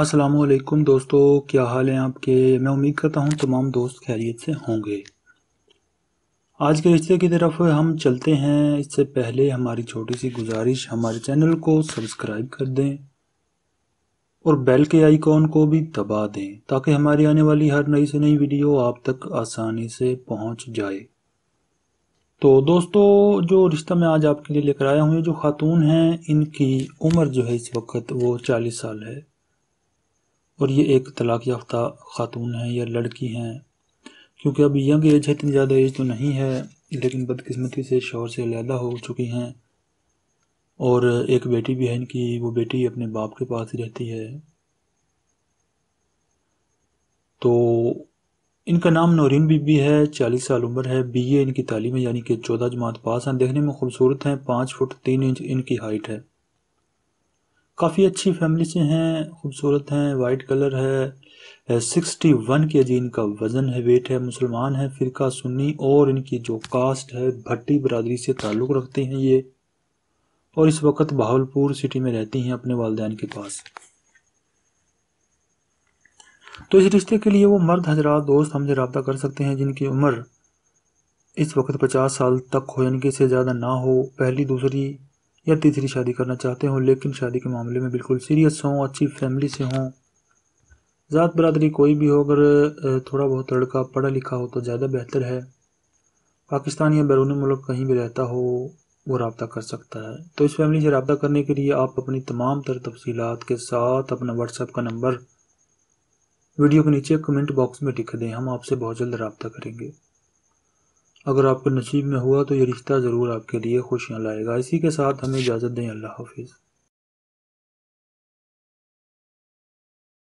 असलकुम दोस्तों क्या हाल है आपके मैं उम्मीद करता हूँ तमाम दोस्त खैरियत से होंगे आज के रिश्ते की तरफ हम चलते हैं इससे पहले हमारी छोटी सी गुजारिश हमारे चैनल को सब्सक्राइब कर दें और बेल के आइकॉन को भी दबा दें ताकि हमारी आने वाली हर नई से नई वीडियो आप तक आसानी से पहुँच जाए तो दोस्तों जो रिश्ता मैं आज आपके लिए लेकर आया हूँ जो खातून हैं इनकी उम्र जो है इस वक्त वो चालीस साल है और ये एक तलाक़ याफ्ता ख़ातून हैं या लड़की हैं क्योंकि अब यंग एज है इतनी ज़्यादा एज तो नहीं है लेकिन बदकिस्मती से शोर से अलहदा हो चुकी हैं और एक बेटी भी है इनकी वो बेटी अपने बाप के पास ही रहती है तो इनका नाम नौरीन बीबी है चालीस साल उम्र है बीए इनकी तालीम है यानी कि चौदह जमात पास हैं देखने में खूबसूरत हैं पाँच फुट तीन इंच इनकी हाइट है काफ़ी अच्छी फैमिली से हैं खूबसूरत हैं वाइट कलर है सिक्सटी वन के जी इनका वज़न है वेट है मुसलमान है फ़िरका सुन्नी और इनकी जो कास्ट है भट्टी बरदरी से ताल्लुक़ रखते हैं ये और इस वक्त बहावलपुर सिटी में रहती हैं अपने वालदेन के पास तो इस रिश्ते के लिए वो मर्द हजरात दोस्त हमसे रबता कर सकते हैं जिनकी उम्र इस वक्त पचास साल तक हो यानी कि इससे ज़्यादा ना हो पहली दूसरी या तीसरी शादी करना चाहते हों लेकिन शादी के मामले में बिल्कुल सीरियस हों अच्छी फैमिली से हों ज़ात बरदरी कोई भी हो अगर थोड़ा बहुत लड़का पढ़ा लिखा हो तो ज़्यादा बेहतर है पाकिस्तान या बैरूनी मुल्क कहीं भी रहता हो वो रबता कर सकता है तो इस फैमिली से रबता करने के लिए आप अपनी तमाम तर तफसी के साथ अपना व्हाट्सएप का नंबर वीडियो के नीचे कमेंट बॉक्स में लिख दें हम आपसे बहुत जल्द रबता करेंगे अगर आपके नसीब में हुआ तो ये रिश्ता ज़रूर आपके लिए खुशियाँ लाएगा इसी के साथ हमें इजाज़त दें अल्लाह हाफिज़